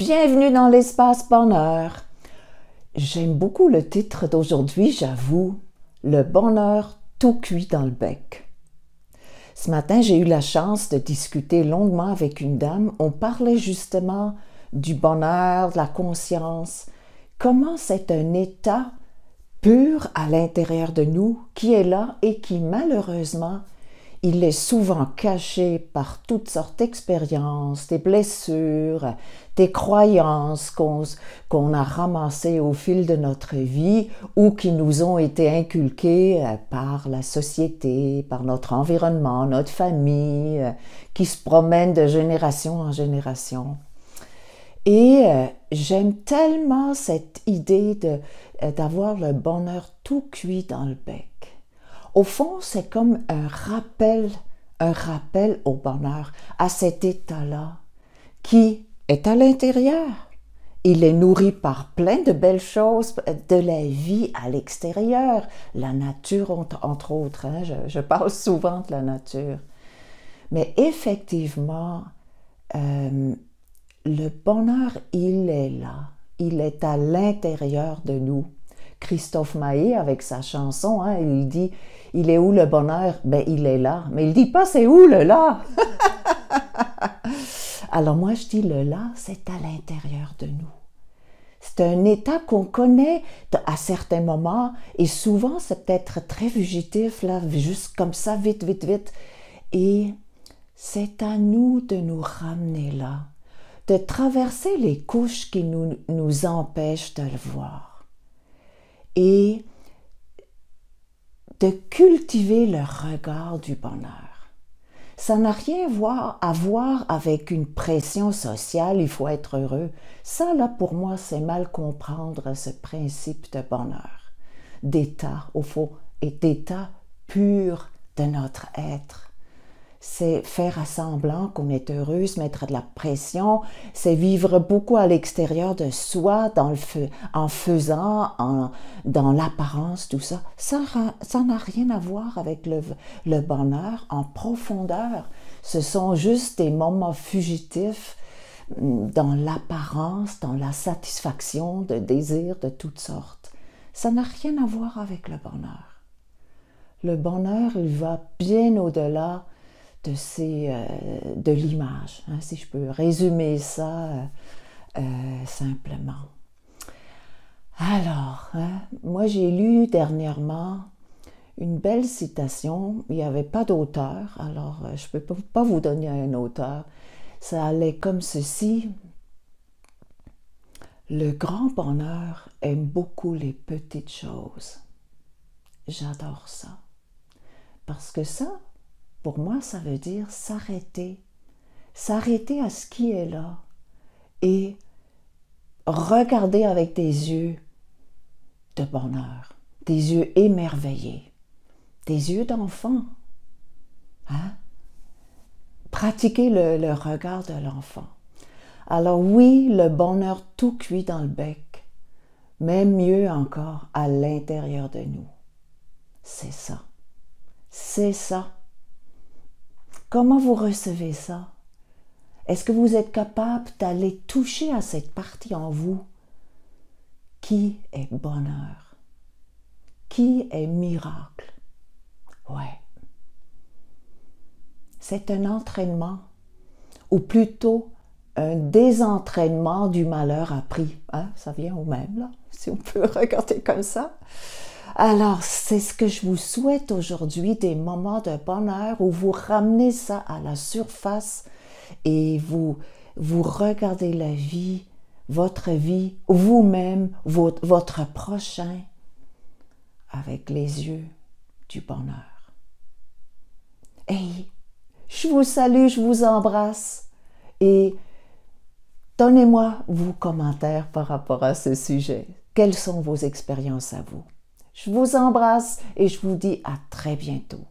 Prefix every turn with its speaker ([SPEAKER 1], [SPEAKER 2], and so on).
[SPEAKER 1] Bienvenue dans l'espace bonheur. J'aime beaucoup le titre d'aujourd'hui, j'avoue, Le bonheur tout cuit dans le bec. Ce matin, j'ai eu la chance de discuter longuement avec une dame. On parlait justement du bonheur, de la conscience, comment c'est un état pur à l'intérieur de nous qui est là et qui malheureusement il est souvent caché par toutes sortes d'expériences, des blessures, des croyances qu'on a ramassées au fil de notre vie ou qui nous ont été inculquées euh, par la société, par notre environnement, notre famille, euh, qui se promènent de génération en génération. Et euh, j'aime tellement cette idée d'avoir le bonheur tout cuit dans le bec. Au fond, c'est comme un rappel, un rappel au bonheur, à cet état-là, qui est à l'intérieur. Il est nourri par plein de belles choses de la vie à l'extérieur, la nature entre autres. Hein, je, parle souvent de la nature. Mais effectivement, euh, le bonheur, il est là. Il est à l'intérieur de nous. Christophe Maé avec sa chanson. Hein. il dit Il est où le bonheur Ben, il est là. Mais il dit pas C'est où le là Alors moi, je dis le là, c'est à l'intérieur de nous. C'est un état qu'on connaît à certains moments et souvent c'est peut-être très fugitif, là, juste comme ça, vite, vite, vite. Et c'est à nous de nous ramener là, de traverser les couches qui nous, nous empêchent de le voir et de cultiver le regard du bonheur. Ça n'a rien à voir avec une pression sociale, il faut être heureux. Ça, là, pour moi, c'est mal comprendre ce principe de bonheur, d'état, au faux et d'état pur de notre être c'est faire à semblant qu'on est heureux, mettre de la pression, c'est vivre beaucoup à l'extérieur de soi, dans le feu, en faisant, en, dans l'apparence, tout ça. Ça n'a rien à voir avec le, le bonheur en profondeur. Ce sont juste des moments fugitifs mm, dans l'apparence, dans la satisfaction de désirs de toutes sortes. Ça n'a rien à voir avec le bonheur. Le bonheur, il va bien au-delà euh, de, l'image, hein, si je peux résumer ça euh, euh, simplement. Alors, hein, moi j'ai lu dernièrement une belle citation, il n'y avait pas d'auteur, alors je ne peux pas vous donner un auteur. Ça allait comme ceci. Le grand bonheur aime beaucoup les petites choses. J'adore ça. Parce que ça, pour moi, ça veut dire s'arrêter, s'arrêter à ce qui est là et regarder avec des yeux de bonheur, des yeux émerveillés, des yeux d'enfant. Hein? Pratiquer le regard de l'enfant. Alors oui, le bonheur tout cuit dans le bec, mais mieux encore à l'intérieur de nous. C'est ça. C'est ça. Comment vous recevez ça Est-ce que vous êtes capable d'aller toucher à cette partie en vous qui est bonheur Qui est miracle Ouais. C'est un entraînement, ou plutôt un désentraînement du malheur appris. Hein, ça vient au même, là, si on peut regarder comme ça. Alors, c'est ce que je vous souhaite aujourd'hui, des moments de bonheur où vous ramenez ça à la surface et vous, vous regardez la vie, votre vie, vous-même, votre, votre prochain, avec les yeux du bonheur. Hey, je vous salue, je vous embrasse et donnez-moi vos commentaires par rapport à ce sujet. Quelles sont vos expériences à vous? Je vous embrasse et je vous dis à très bientôt.